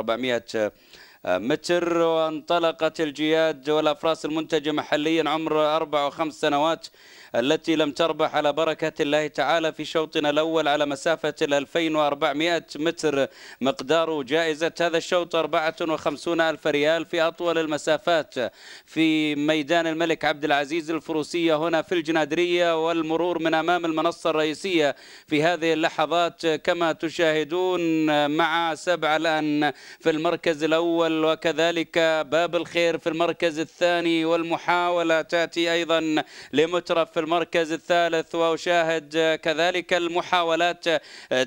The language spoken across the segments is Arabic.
و400 متر وانطلقت الجياد والأفراس المنتجة محليا عمر أربع وخمس سنوات التي لم تربح على بركة الله تعالى في شوطنا الأول على مسافة ال 2400 متر مقدار جائزة هذا الشوط 54 ألف ريال في أطول المسافات في ميدان الملك عبد العزيز الفروسية هنا في الجنادرية والمرور من أمام المنصة الرئيسية في هذه اللحظات كما تشاهدون مع سبعة الآن في المركز الأول الأول وكذلك باب الخير في المركز الثاني والمحاولة تأتي أيضا لمترف في المركز الثالث وأشاهد كذلك المحاولات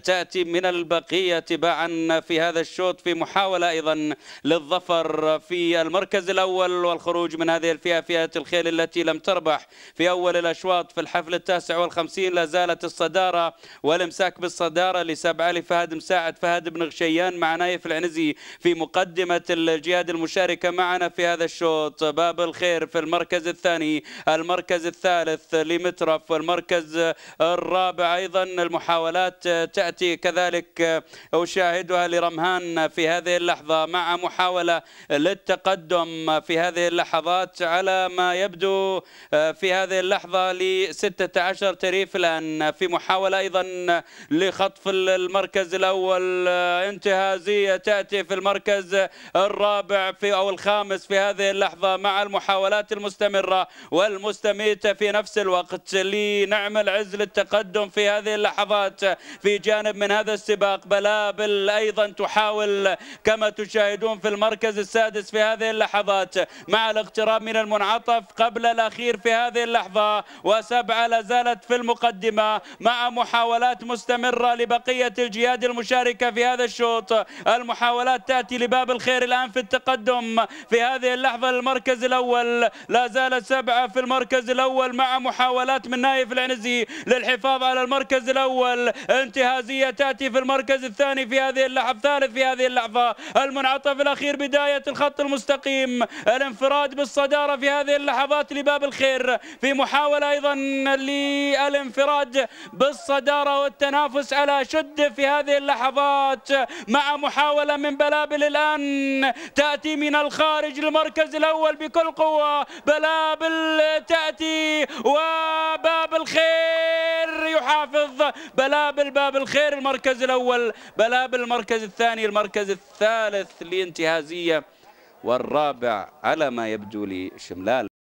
تأتي من البقية تباعا في هذا الشوط في محاولة أيضا للظفر في المركز الأول والخروج من هذه الفئة فئة الخيل التي لم تربح في أول الأشواط في الحفل التاسع والخمسين لا زالت الصدارة والامساك بالصدارة لسبعة لفهد مساعد فهد بن غشيان مع نايف العنزي في مقدمة الجهاد المشاركة معنا في هذا الشوط باب الخير في المركز الثاني المركز الثالث لمترف والمركز الرابع أيضا المحاولات تأتي كذلك أشاهدها لرمهان في هذه اللحظة مع محاولة للتقدم في هذه اللحظات على ما يبدو في هذه اللحظة ل 16 تريف الآن في محاولة أيضا لخطف المركز الأول انتهازية تأتي في المركز الرابع في أو الخامس في هذه اللحظة مع المحاولات المستمرة والمستميتة في نفس الوقت لنعم العز للتقدم في هذه اللحظات في جانب من هذا السباق بلابل أيضا تحاول كما تشاهدون في المركز السادس في هذه اللحظات مع الاقتراب من المنعطف قبل الأخير في هذه اللحظة وسبعة لازالت في المقدمة مع محاولات مستمرة لبقية الجياد المشاركة في هذا الشوط المحاولات تأتي لباب الخير الآن في التقدم في هذه اللحظة المركز الأول لا زالت سبعة في المركز الأول مع محاولات من نايف العنزي للحفاظ على المركز الأول انتهازية تأتي في المركز الثاني في هذه اللحظة الثالث في هذه اللحظة المنعطف الأخير بداية الخط المستقيم الانفراد بالصدارة في هذه اللحظات لباب الخير في محاولة أيضا للانفراد بالصدارة والتنافس على شد في هذه اللحظات مع محاولة من بلابل الآن تأتي من الخارج المركز الأول بكل قوة بلابل تأتي وباب الخير يحافظ بلابل باب الخير المركز الأول بلابل المركز الثاني المركز الثالث لانتهازية والرابع على ما يبدو لي شملال